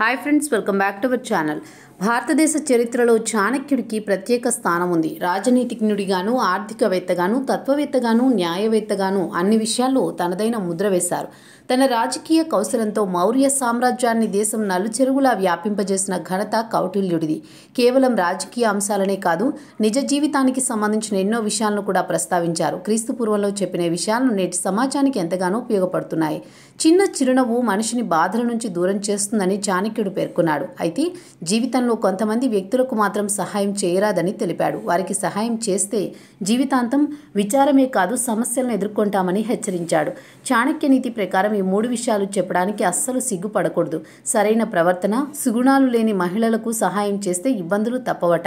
hi friends welcome back to our channel భారతదేశ చరిత్రలో చాణక్యుడికి ప్రత్యేక స్థానం ఉంది రాజనీతిజ్ఞుడిగాను ఆర్థికవేత్తగాను తత్వవేత్తగాను న్యాయవేత్తగాను అన్ని విషయాల్లో తనదైన ముద్ర వేశారు తన రాజకీయ కౌశలంతో మౌర్య సామ్రాజ్యాన్ని దేశం నలుచెరువులా వ్యాపింపజేసిన ఘనత కౌటిల్యుడిది కేవలం రాజకీయ అంశాలనే కాదు నిజ జీవితానికి సంబంధించిన ఎన్నో విషయాలను కూడా ప్రస్తావించారు క్రీస్తు పూర్వంలో చెప్పిన విషయాలను నేటి సమాజానికి ఎంతగానో ఉపయోగపడుతున్నాయి చిన్న చిరునవ్వు మనిషిని బాధల నుంచి దూరం చేస్తుందని చాణక్యుడు చాణక్యుడు పేర్కొన్నాడు అయితే జీవితంలో కొంతమంది వ్యక్తులకు మాత్రం సహాయం చేయరాదని తెలిపాడు వారికి సహాయం చేస్తే జీవితాంతం విచారమే కాదు సమస్యలను ఎదుర్కొంటామని హెచ్చరించాడు చాణక్య నీతి ప్రకారం ఈ మూడు విషయాలు చెప్పడానికి అస్సలు సిగ్గుపడకూడదు సరైన ప్రవర్తన సుగుణాలు లేని మహిళలకు సహాయం చేస్తే ఇబ్బందులు తప్పవట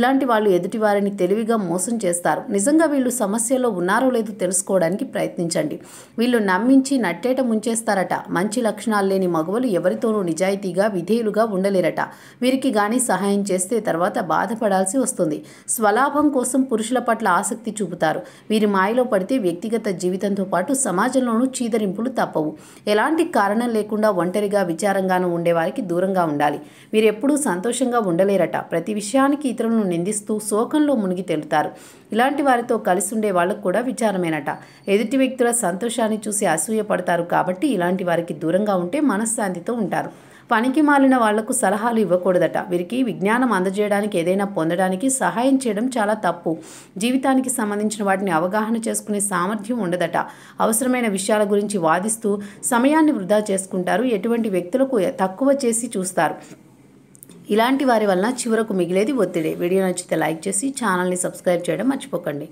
ఇలాంటి వాళ్ళు ఎదుటివారిని తెలివిగా మోసం చేస్తారు నిజంగా వీళ్ళు సమస్యలో ఉన్నారో లేదో తెలుసుకోవడానికి ప్రయత్నించండి వీళ్ళు నమ్మించి నట్టేట ముంచేస్తారట మంచి లక్షణాలు లేని మగవలు ఎవరితోనూ నిజాయితీగా విధిగా విధేయులుగా ఉండలేరట వీరికి గాని సహాయం చేస్తే తర్వాత బాధపడాల్సి వస్తుంది స్వలాభం కోసం పురుషుల పట్ల ఆసక్తి చూపుతారు వీరి మాయలో పడితే వ్యక్తిగత జీవితంతో పాటు సమాజంలోనూ చీదరింపులు తప్పవు ఎలాంటి కారణం లేకుండా ఒంటరిగా విచారంగానూ ఉండేవారికి దూరంగా ఉండాలి వీరు ఎప్పుడూ సంతోషంగా ఉండలేరట ప్రతి విషయానికి ఇతరులను నిందిస్తూ శోకంలో మునిగి తెలుతారు ఇలాంటి వారితో కలిసి ఉండే వాళ్ళకు కూడా విచారమేనట ఎదుటి వ్యక్తుల సంతోషాన్ని చూసి అసూయపడతారు కాబట్టి ఇలాంటి వారికి దూరంగా ఉంటే మనశ్శాంతితో ఉంటారు పనికి మాలిన వాళ్లకు సలహాలు ఇవ్వకూడదట వీరికి విజ్ఞానం అందజేయడానికి ఏదైనా పొందడానికి సహాయం చేయడం చాలా తప్పు జీవితానికి సంబంధించిన వాటిని అవగాహన చేసుకునే సామర్థ్యం ఉండదట అవసరమైన విషయాల గురించి వాదిస్తూ సమయాన్ని వృధా చేసుకుంటారు ఎటువంటి వ్యక్తులకు తక్కువ చేసి చూస్తారు ఇలాంటి వారి వలన చివరకు మిగిలేది ఒత్తిడే వీడియో నచ్చితే లైక్ చేసి ఛానల్ని సబ్స్క్రైబ్ చేయడం మర్చిపోకండి